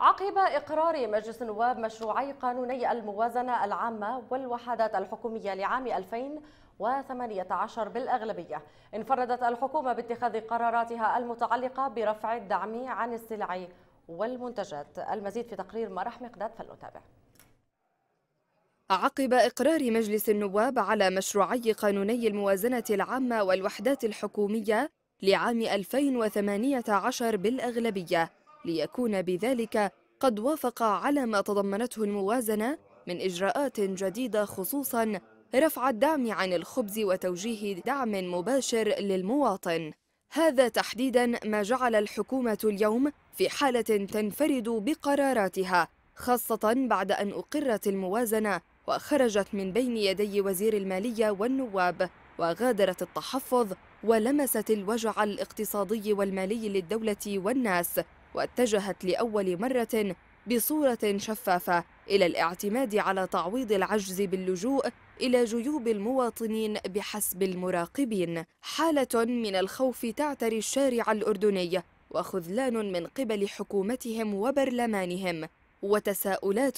عقب إقرار مجلس النواب مشروعي قانوني الموازنة العامة والوحدات الحكومية لعام 2018 بالأغلبية انفردت الحكومة باتخاذ قراراتها المتعلقة برفع الدعم عن السلع والمنتجات المزيد في تقرير مرح مقداد فلنتابع عقب إقرار مجلس النواب على مشروعي قانوني الموازنة العامة والوحدات الحكومية لعام 2018 بالأغلبية ليكون بذلك قد وافق على ما تضمنته الموازنة من إجراءات جديدة خصوصاً رفع الدعم عن الخبز وتوجيه دعم مباشر للمواطن هذا تحديداً ما جعل الحكومة اليوم في حالة تنفرد بقراراتها خاصة بعد أن أقرت الموازنة وخرجت من بين يدي وزير المالية والنواب وغادرت التحفظ ولمست الوجع الاقتصادي والمالي للدولة والناس واتجهت لأول مرة بصورة شفافة إلى الاعتماد على تعويض العجز باللجوء إلى جيوب المواطنين بحسب المراقبين حالة من الخوف تعتري الشارع الأردني وخذلان من قبل حكومتهم وبرلمانهم وتساؤلات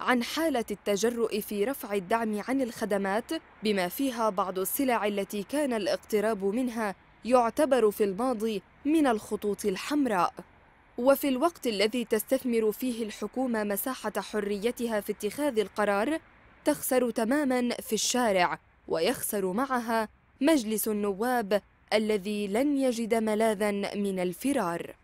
عن حالة التجرؤ في رفع الدعم عن الخدمات بما فيها بعض السلع التي كان الاقتراب منها يعتبر في الماضي من الخطوط الحمراء وفي الوقت الذي تستثمر فيه الحكومة مساحة حريتها في اتخاذ القرار تخسر تماما في الشارع ويخسر معها مجلس النواب الذي لن يجد ملاذا من الفرار